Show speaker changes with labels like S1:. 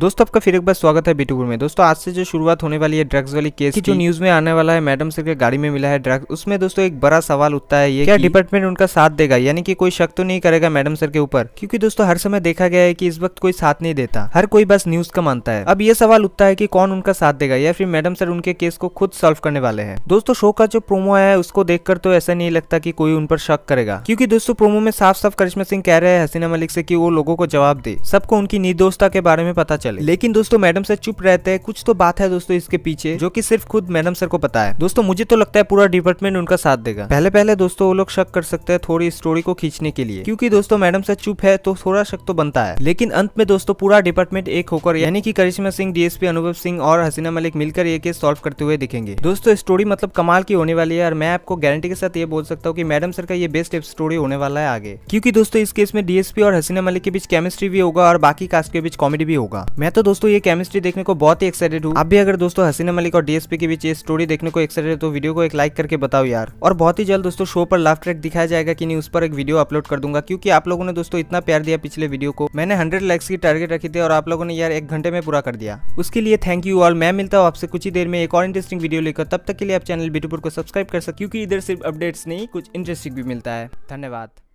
S1: दोस्तों आपका फिर एक बार स्वागत है बीटूपुर में दोस्तों आज से जो शुरुआत होने वाली है ड्रग्स वाली केस की जो न्यूज में आने वाला है मैडम सर के गाड़ी में मिला है ड्रग्स उसमें दोस्तों एक बड़ा सवाल उठता है ये क्या डिपार्टमेंट उनका साथ देगा यानी कि कोई शक तो नहीं करेगा मैडम सर के ऊपर क्यूँकी दोस्तों हर समय देखा गया है की इस वक्त कोई साथ नहीं देता हर कोई बस न्यूज का मानता है अब ये सवाल उठता है की कौन उनका साथ देगा या फिर मैडम सर उनके केस को खुद सोल्व करने वाले है दोस्तों शो का जो प्रोमो आया है उसको देख तो ऐसा नहीं लगता की कोई उन पर शक करेगा क्यूँकी दोस्तों प्रोमो में साफ साफ करिश्मा सिंह कह रहे हैं हसीना मलिक से की वो लोगों को जवाब दे सबको उनकी निर्दोषता के बारे में पता चले लेकिन दोस्तों मैडम सर चुप रहते हैं कुछ तो बात है दोस्तों इसके पीछे जो की सिर्फ खुद मैडम सर को पता है दोस्तों मुझे तो लगता है पूरा डिपार्टमेंट उनका साथ देगा पहले पहले दोस्तों वो लोग शक कर सकते हैं थोड़ी स्टोरी को खींचने के लिए क्यूँकी दोस्तों मैडम सर चुप है तो थोड़ा शक तो बनता है लेकिन अंत में दोस्तों पूरा डिपार्टमेंट एक होकर यानी कि करिश्मा सिंह डीएसपी अनुभव सिंह और हसीना मलिक मिलकर ये केस सॉल्व करते हुए दिखेंगे दोस्तों स्टोरी मतलब कमाल की होने वाली है और मैं आपको गारंटी के साथ ये बोल सकता हूँ कि मैडम सर का ये बेस्ट स्टोरी होने वाला है आगे क्योंकि दोस्तों इस केस में डीएसपी और हसीना मलिक के बीच केमिस्ट्री भी होगा और बाकी कास्ट के बीच कॉमेडी भी होगा मैं तो दोस्तों ये केमिस्ट्री देखने को बहुत ही एक्साइटेड हूँ आप भी अगर दोस्तों हसीना मलिक और डीएसपी के बीच ये स्टोरी देखने को एक्साइटेड तो वीडियो को एक लाइक करके बताओ यार और बहुत ही जल्द दोस्तों शो पर लाफ ट्रैक दिखाया जाएगा कि नहीं उस पर एक वीडियो अपलोड कर दूंगा क्योंकि आप लोगों ने दोस्तों इतना प्यार दिया पिछले वीडियो को मैंने हंड्रेड लाइक्स की टारगेट रखी थी और आप लोगों ने यार एक घंटे में पूरा कर दिया उसके लिए थैंक यू और मैं मिलता हूँ आपसे कुछ ही देर में एक और इंटरेस्टिंग वीडियो लेकर तब तक के लिए आप चैनल बीटूपुर को सब्सक्राइब कर सकते क्योंकि इधर सिर्फ अपडेट्स नहीं कुछ इंटरेस्टिंग भी मिलता है धन्यवाद